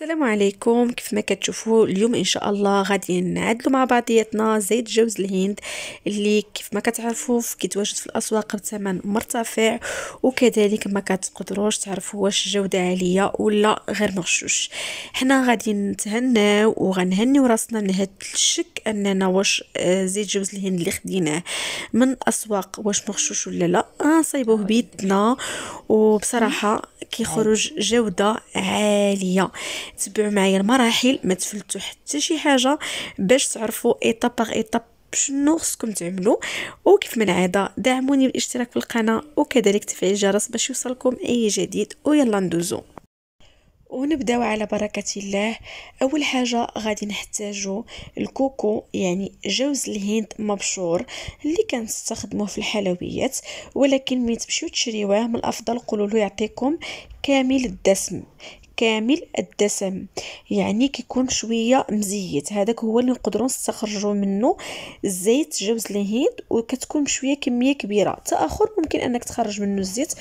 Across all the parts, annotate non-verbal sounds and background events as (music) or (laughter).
السلام عليكم كيف ما كتشوفوا اليوم ان شاء الله غادي نعدلوا مع بعضياتنا زيت جوز الهند اللي كيف ما كتعرفوا كيتواجد في الاسواق بثمن مرتفع وكذلك ما كتقدروش تعرفوا واش الجوده عاليه ولا غير مغشوش حنا غادي نتهناو وغنهنيو راسنا من هاد الشك اننا واش آه، زيت جوز الهند اللي خديناه من اسواق واش مغشوش ولا لا نصايبوه آه، بيدنا وبصراحه كيخرج جوده عاليه تبعوا معايا المراحل ما تفلتوا حتى شي حاجه باش تعرفوا ايطاب باغ ايطاب شنو خصكم تعملوا وكيف من العاده دعموني بالاشتراك في القناه وكذلك تفعيل الجرس باش يوصلكم اي جديد ويلا ندوزو ونبداو على بركة الله أول حاجة غادي نحتاجو الكوكو يعني جوز الهند مبشور اللي كنستخدمه في الحلويات ولكن ملي تمشيو تشريوه من الأفضل قولوا له يعطيكم كامل الدسم كامل الدسم يعني كيكون شويه مزيت هذاك هو اللي نقدروا نستخرجوا منه زيت جوز الهند وكتكون شويه كميه كبيره تاخر ممكن انك تخرج منه الزيت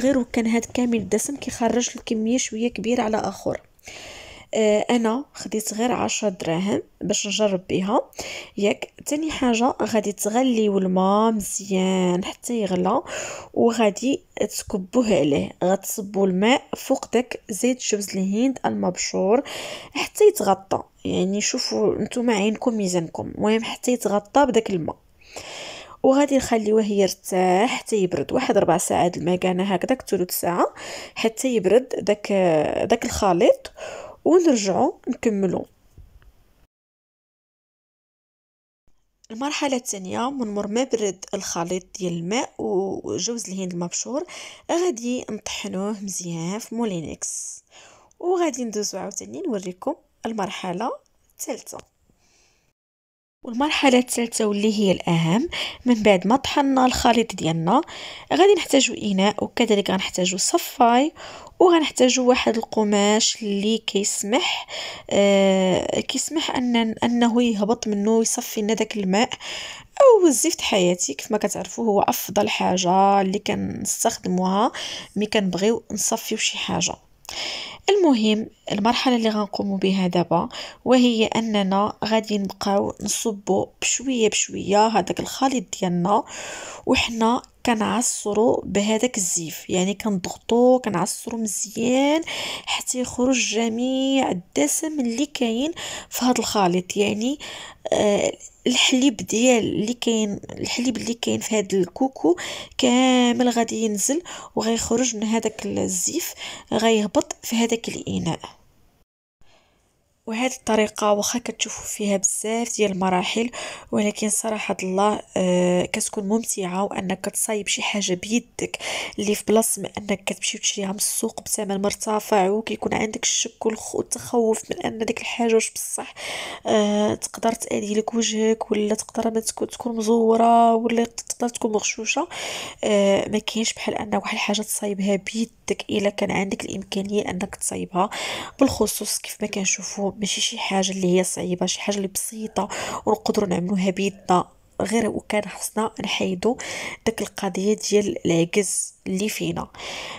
غير وكان هذا كامل الدسم كيخرج الكميه شويه كبيره على اخر آه، انا خديت غير عشرة دراهم باش نجرب بها ياك تاني حاجه غادي تغليو الماء مزيان حتى يغلى وغادي تكبوه عليه غتصبوا الماء فوق داك زيت جوز الهند المبشور حتى يتغطى يعني شوفوا نتوما عينكم ميزانكم المهم حتى يتغطى بداك الماء وغادي نخليوه يرتاح حتى يبرد واحد ربع ساعات المكانه هكذاك ثلث ساعه حتى يبرد داك داك الخليط ونرجعو نكملو المرحله الثانيه من مر ما برد الخليط ديال الماء وجوز الهند المبشور غادي نطحنوه مزيان في مولينكس وغادي ندوزو عاوتاني نوريكم المرحله الثالثه والمرحله الثالثه واللي هي الاهم من بعد ما طحنا الخليط ديالنا غادي نحتاجو اناء وكذلك غنحتاجو صفاي وغنحتاجو واحد القماش اللي كيسمح آه كيسمح ان انه يهبط منه يصفي لنا داك الماء او زفت حياتي كيف ما كتعرفوا هو افضل حاجه اللي كنستخدموها ملي كنبغيو نصفيو شي حاجه المهم المرحله اللي غنقومو بها دابا وهي اننا غادي نبقاو نصبو بشويه بشويه هذاك الخليط ديالنا وحنا كنعصرو بهذاك الزيف يعني كنضغطو كنعصرو مزيان حتى يخرج جميع الدسم اللي كاين في هذا الخليط يعني آه، الحليب ديال اللي كاين الحليب اللي كاين في هذا الكوكو كامل غادي ينزل وغيخرج من هذاك الزيف غيهبط في هذاك الاناء وهذه الطريقة واخا كتشوفوا فيها بزاف ديال المراحل ولكن صراحة الله آه كتكون ممتعة وانك كتصايب شي حاجة بيدك اللي في بلاص ما انك كتمشي تشريها من السوق بثمن مرتفع وكيكون عندك الشك والتخوف من ان ديك الحاجة واش بصح آه تقدر تأذي لك وجهك ولا تقدر ما تكون تكون مزورة ولا تقدر تكون مغشوشة آه ما كاينش بحال ان واحد الحاجة تصايبها بيدك الا كان عندك الامكانية انك تصايبها بالخصوص كيف ما كنشوفوا ماشي شي حاجه اللي هي صعيبه شي حاجه اللي بسيطه ونقدروا نعملوها بيدنا غير وكان خصنا نحيدو داك القضيه ديال العجز اللي فينا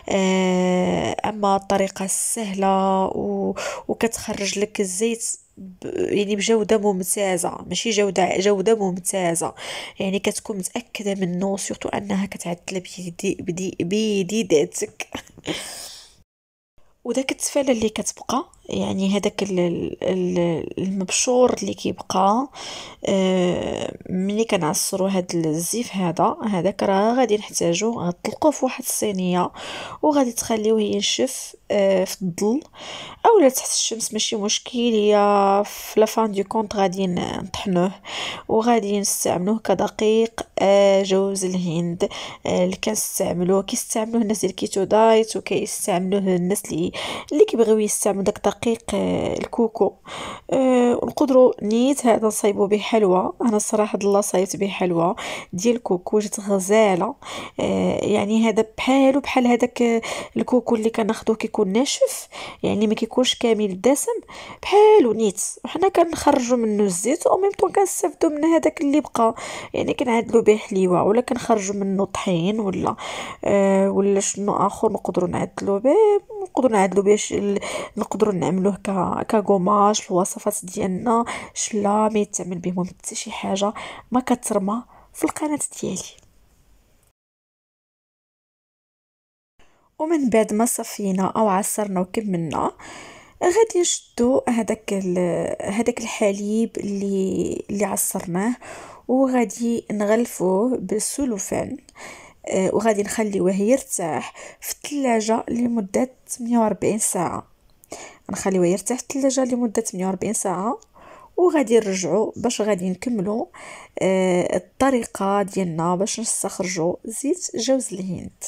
آه، اما الطريقه السهله و... وكتخرج لك الزيت ب... يعني بجوده ممتازه ماشي جوده جوده ممتازه يعني كتكون متاكده منه سورتو انها كتعدل بيدي بيدي بيدي ذاتك (laughs) وداك التفاله اللي كتبقى يعني هذاك المبشور اللي كيبقى آه، ملي كنعصروا هذا الزيف هذا هذاك راه غادي نحتاجو غنطلقوه في واحد الصينيه وغادي تخليوه ينشف آه، في الظل اولا تحت الشمس ماشي مشكل هي في لافان دو كونت غادي نطحنوه وغادي نستعملوه كدقيق آه، جوز الهند اللي كنستعملوه كيستعملوه الناس اللي كيتو دايت وكيستعملوه الناس اللي اللي كيبغيو يستعملوا داك دقيق آه، الكوكو آه، ونقدروا نيت هذا نصايبو حلوى انا الصراحه الله صايبت حلوى ديال الكوكو جات غزاله آه، يعني هذا بحالو بحال هذاك الكوكو اللي كناخذوه كيكون ناشف يعني ما كيكونش كامل الدسم بحالو نيت وحنا كنخرجوا منه الزيت ميم طون كنستافدوا من هذاك اللي بقى يعني كنعدلوا به حليوه ولا كنخرجوا منه طحين ولا ولا شنو اخر نقدروا نعدلوا به نقدروا نعدلوا باش نقدروا نعملوه كغوماج في الوصفات ديالنا شلا ما يتعمل بهم حتى شي حاجه ما كترمى في القناه ديالي ومن بعد ما صفينا او عصرنا وكملنا غادي نشدو هذاك هذاك الحليب اللي اللي عصرناه وغادي نغلفوه بالسلوفان آه، وغادي نخليوه يرتاح في الثلاجه لمده 48 ساعه نخليوه يرتاح في الثلاجه لمده 48 ساعه وغادي نرجعو باش غادي نكملو آه الطريقه ديالنا باش نستخرجو زيت جوز الهند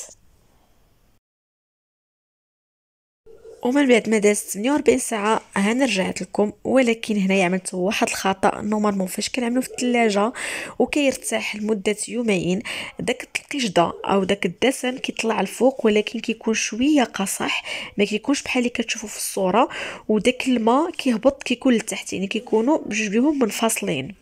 ومن بعد ما دازت 48 ساعه هانا رجعت لكم ولكن هنايا عملت واحد الخطا نورمالمون فاش كنعملو في الثلاجه وكيرتاح لمده يومين داك القشده او داك الدسم كيطلع الفوق ولكن كيكون شويه قصح ما كيكونش بحال اللي كتشوفوا في الصوره وداك الماء كيهبط كيكون لتحت يعني كيكونوا بجوج بهم منفصلين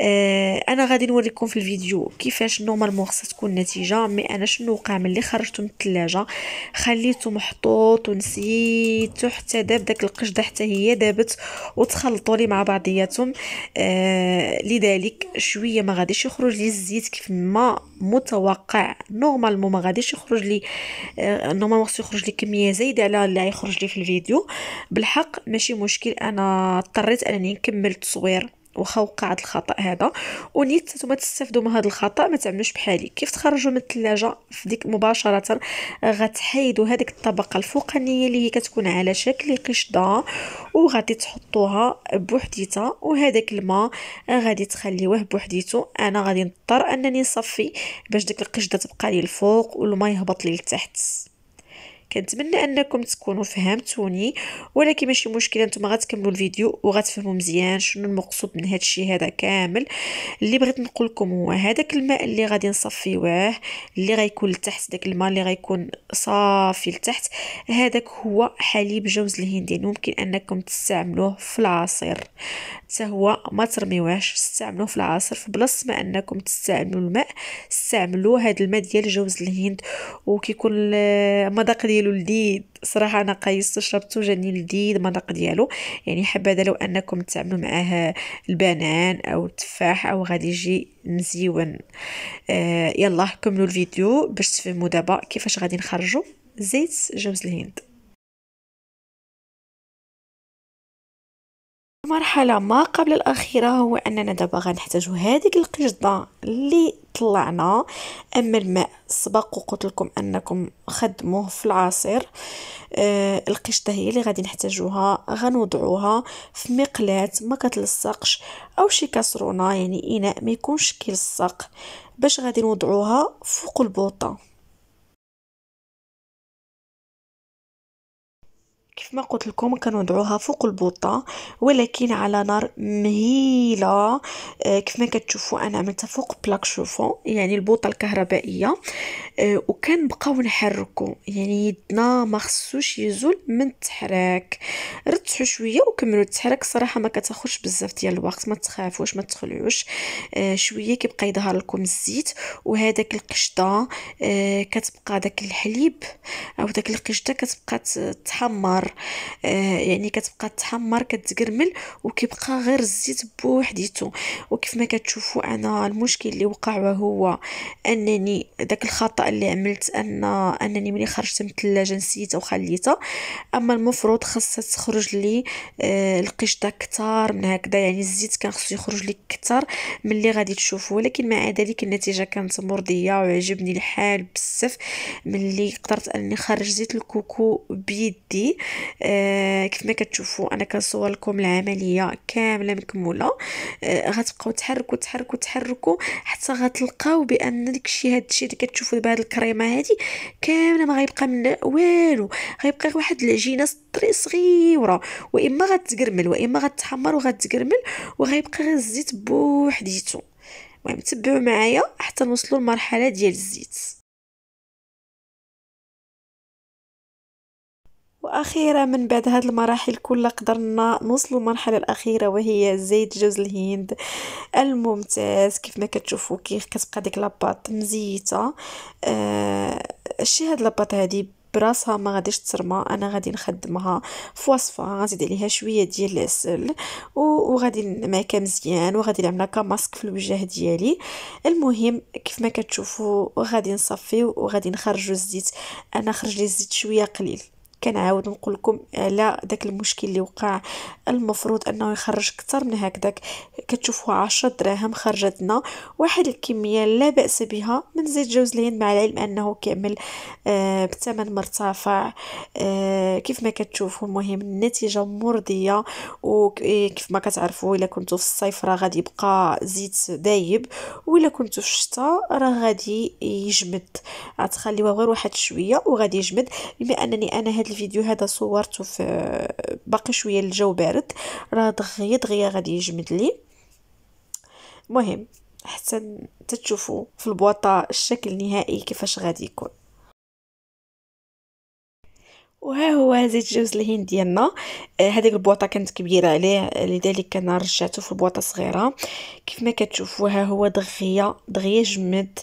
آه انا غادي نوريكم في الفيديو كيفاش نورمالمون خصها تكون النتيجه مي انا شنو وقع ملي خرجتو من الثلاجه خليته محطوط ونسيت حيتو حتى داب داك القشده حتى هي دابت وتخلطوا لي مع بعضياتهم آه لذلك شويه ما غاديش يخرج لي الزيت كيف ما متوقع نورمال ما غاديش يخرج لي آه نورمالمون خصو يخرج لي كميه زايده على اللي يخرج لي في الفيديو بالحق ماشي مشكل انا اضطريت انني نكمل التصوير واخا وقع هذا الخطا هذا ونيت نتوما تستافدوا من هذا الخطا ما تعملوش بحالي كيف تخرجوا من الثلاجه في ديك مباشره غتحيدوا هذيك الطبقه الفوقانيه اللي هي كتكون على شكل قشطه وغادي تحطوها بوحديتها وهذاك الماء غادي تخليوه بوحديته انا غادي نضطر انني نصفي باش ديك القشطه تبقى لي الفوق والماء يهبط لي لتحت كنتمنى انكم تكونوا فهمتوني ولكن ماشي مشكله نتوما غتكملوا الفيديو وغتفهموا مزيان شنو المقصود من هذا الشيء هذا كامل اللي بغيت نقول لكم هو هذاك الماء اللي غادي نصفيوه اللي غيكون لتحت داك الماء اللي غيكون صافي لتحت هذاك هو حليب جوز الهندي ممكن انكم تستعملوه في العصير حتى هو ما ترميوهش استعملوه في العصير فبلاصه ما انكم تستعملوا الماء استعملوا هذا الماء ديال جوز الهند وكيكون المذاق ديالو ديالو لذيذ صراحه انا قيست شربته جاني لذيذ المذاق ديالو يعني هذا لو انكم تعملوا معاه البنان او التفاح او غادي يجي مزيون آه يلا كملوا الفيديو باش تفهموا دابا كيفاش غادي نخرجوا زيت جوز الهند مرحلة ما قبل الأخيرة هو أننا دابا غنحتاجو هذيك القشدة اللي طلعنا أما الماء سبق وقلت لكم أنكم خدموه في العصير آه القشطة هي اللي غادي نحتاجوها غنوضعوها في مقلاة ما كتلصقش أو شي كاسرونة يعني إناء ما يكونش كيلصق باش غادي نوضعوها فوق البوطة كيف ما قلت لكم كنوضعوها فوق البوطه ولكن على نار مهيله آه، كيف ما كتشوفوا انا عملتها فوق بلاك شوفون يعني البوطه الكهربائيه آه، وكنبقاو نحركو يعني يدنا ما خصوش يزول من التحراك رتحوا شويه وكملوا التحراك الصراحه ما كتاخذش بزاف ديال الوقت ما تخافوش ما تخلعوش آه، شويه كيبقى يظهر لكم الزيت وهذاك القشطه كتبقى داك الحليب او داك القشطه كتبقى تحمر كتحمر آه، يعني كتبقى تحمر كتقرمل وكيبقى غير الزيت بوحديته وكيف ما كتشوفوا انا المشكل اللي وقع وهو انني داك الخطا اللي عملت ان انني ملي خرجت من الثلاجه نسيتها وخليتها اما المفروض خاصها تخرج لي آه، القشطه كتار من هكذا يعني الزيت كان خصو يخرج لي كتار من اللي غادي تشوفوا ولكن مع ذلك النتيجه كانت مرضيه وعجبني الحال بزاف ملي قدرت انني خرج زيت الكوكو بيدي آه كيف ما كتشوفوا انا كنصور لكم العمليه كامله مكموله آه غتبقاو تحركوا تحركوا تحركوا حتى غتلقاو بان داكشي هادشي اللي كتشوفوا دابا الكريمه هادي كامله ما غيبقى منها والو غيبقى غير واحد العجينه سطري صغيره واما غتكرمل واما غتحمر وغتكرمل وغيبقى غير الزيت بوحديتو المهم تبعوا معايا حتى نوصلوا للمرحله ديال الزيت واخيرا من بعد هاد المراحل كلها قدرنا نوصل للمرحله الاخيره وهي زيت جوز الهند الممتاز كيف ما كتشوفوا كيف كتبقى ديك لاباط مزيته آه شي هاد لاباط هادي براسها ما غاديش ترمى انا غادي نخدمها في وصفه غنزيد عليها شويه ديال العسل وغادي نماكها مزيان وغادي نعملها كماسك في الوجه ديالي المهم كيف ما كتشوفوا غادي نصفي وغادي نخرجوا الزيت انا خرج لي الزيت شويه قليل كنعاود نقول لكم على داك المشكل اللي وقع المفروض انه يخرج اكثر من هكذاك كتشوفوا 10 دراهم خرجت لنا واحد الكميه لا باس بها من زيت جوز الهند مع العلم انه كامل آه بثمن مرتفع آه كيف ما كتشوفوا المهم النتيجه مرضيه وكيف ما كتعرفوا الا كنتو في الصيف راه غادي يبقى زيت دايب ولا كنتو في الشتاء راه غادي يجمد غتخليوه غير واحد شويه وغادي يجمد بما انني انا هاد الفيديو هذا صورته في باقي شويه الجو بارد راه دغيا دغيا غادي يجمد لي مهم حتى تشوفوا في البواطه الشكل النهائي كيفاش غادي يكون وها هو زيت الجوز الهند ديالنا آه، هذيك البواطه كانت كبيره عليه لذلك انا رجعته في بواطه صغيره كيف ما كتشوفوا ها هو دغيا دغيا جمد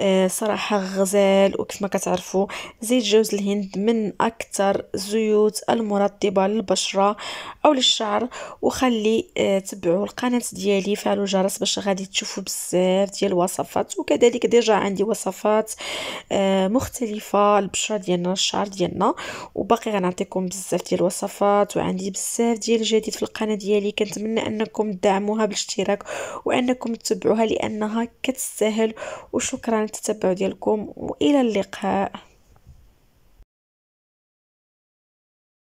آه، صراحه غزال وكيف ما كتعرفوا زيت جوز الهند من اكثر الزيوت المرطبه للبشره او للشعر وخلي آه، تبعوا القناه ديالي فعلوا الجرس باش غادي تشوفوا بزاف ديال الوصفات وكذلك ديجا عندي وصفات مختلفه للبشره ديالنا الشعر ديالنا وباقي غنعطيكم بزاف ديال الوصفات وعندي بزاف ديال الجديد في القناه ديالي كنتمنى انكم تدعموها بالاشتراك وانكم تتبعوها لانها كتستاهل وشكرا للتتبع ديالكم والى اللقاء